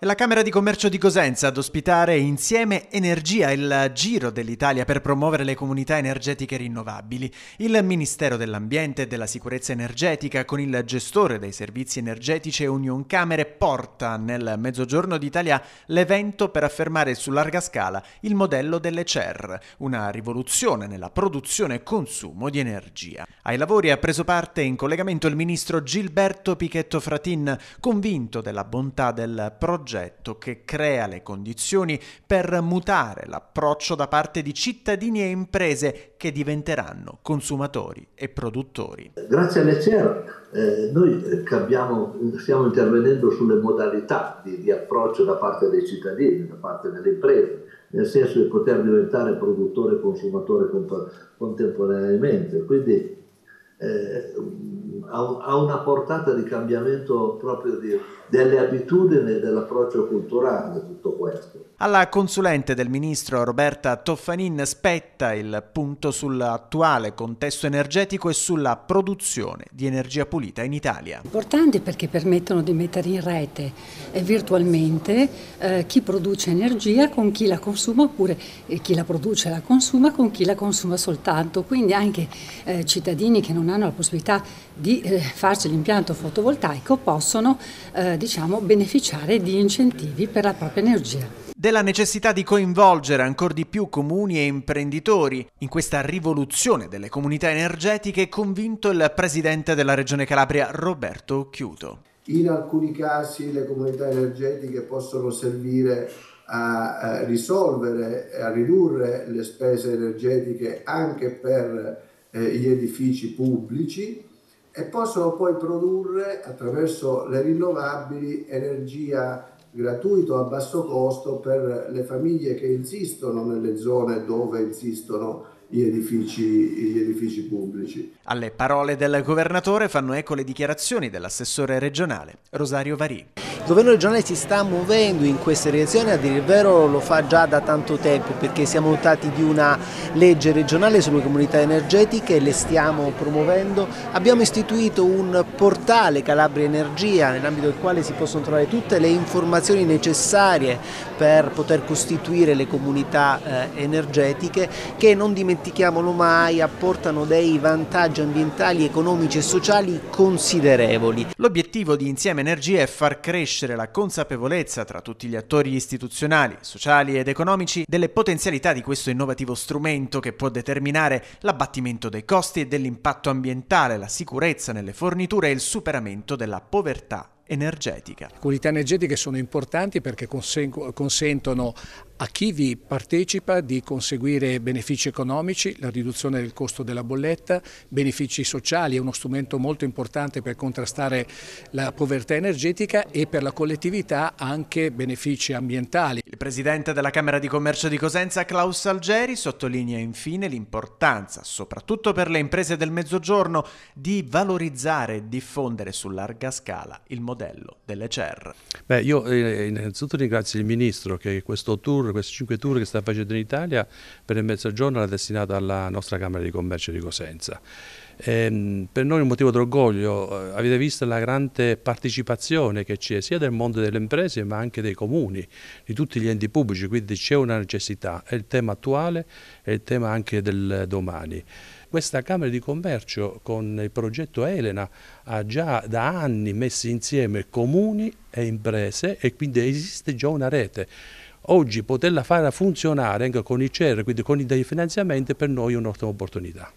È la Camera di Commercio di Cosenza ad ospitare insieme Energia il Giro dell'Italia per promuovere le comunità energetiche rinnovabili. Il Ministero dell'Ambiente e della Sicurezza Energetica con il gestore dei servizi energetici Union Camere porta nel Mezzogiorno d'Italia l'evento per affermare su larga scala il modello delle CER, una rivoluzione nella produzione e consumo di energia. Ai lavori ha preso parte in collegamento il ministro Gilberto Pichetto Fratin, convinto della bontà del progetto progetto che crea le condizioni per mutare l'approccio da parte di cittadini e imprese che diventeranno consumatori e produttori. Grazie all'ECER eh, noi eh, cambiamo, stiamo intervenendo sulle modalità di, di approccio da parte dei cittadini, da parte delle imprese nel senso di poter diventare produttore e consumatore contemporaneamente. Quindi eh, ha, una portata di cambiamento proprio di, delle abitudini e dell'approccio culturale tutto questo. Alla consulente del ministro Roberta Toffanin spetta il punto sull'attuale contesto energetico e sulla produzione di energia pulita in Italia. Importanti perché permettono di mettere in rete eh, virtualmente eh, chi produce energia con chi la consuma oppure eh, chi la produce e la consuma con chi la consuma soltanto, quindi anche eh, cittadini che non non hanno la possibilità di eh, farsi l'impianto fotovoltaico possono eh, diciamo, beneficiare di incentivi per la propria energia della necessità di coinvolgere ancora di più comuni e imprenditori in questa rivoluzione delle comunità energetiche, è convinto il presidente della Regione Calabria Roberto Chiuto. In alcuni casi le comunità energetiche possono servire a risolvere, a ridurre le spese energetiche anche per eh, gli edifici pubblici e possono poi produrre attraverso le rinnovabili energia gratuito a basso costo per le famiglie che insistono nelle zone dove insistono gli edifici, gli edifici, pubblici. Alle parole del governatore fanno eco le dichiarazioni dell'assessore regionale Rosario Varini governo regionale si sta muovendo in questa direzione, a dire il vero lo fa già da tanto tempo perché siamo dotati di una legge regionale sulle comunità energetiche, le stiamo promuovendo. Abbiamo istituito un portale Calabria Energia nell'ambito del quale si possono trovare tutte le informazioni necessarie per poter costituire le comunità eh, energetiche che non dimentichiamolo mai apportano dei vantaggi ambientali, economici e sociali considerevoli. L'obiettivo di Insieme Energia è far crescere crescere la consapevolezza tra tutti gli attori istituzionali, sociali ed economici delle potenzialità di questo innovativo strumento che può determinare l'abbattimento dei costi e dell'impatto ambientale, la sicurezza nelle forniture e il superamento della povertà energetica. Le qualità energetiche sono importanti perché consentono a chi vi partecipa di conseguire benefici economici, la riduzione del costo della bolletta, benefici sociali, è uno strumento molto importante per contrastare la povertà energetica e per la collettività anche benefici ambientali presidente della Camera di Commercio di Cosenza Klaus Algeri sottolinea infine l'importanza, soprattutto per le imprese del Mezzogiorno, di valorizzare e diffondere su larga scala il modello delle CER. Beh, io eh, innanzitutto ringrazio il Ministro che questo tour, questi cinque tour che sta facendo in Italia per il Mezzogiorno l'ha destinato alla nostra Camera di Commercio di Cosenza. E ehm, per noi è un motivo d'orgoglio, eh, avete visto la grande partecipazione che c'è sia del mondo delle imprese ma anche dei comuni, di tutti gli enti pubblici, quindi c'è una necessità, è il tema attuale e il tema anche del domani. Questa Camera di Commercio con il progetto Elena ha già da anni messo insieme comuni e imprese e quindi esiste già una rete oggi poterla fare funzionare anche con i CER, quindi con i finanziamenti, per noi è un'ottima opportunità.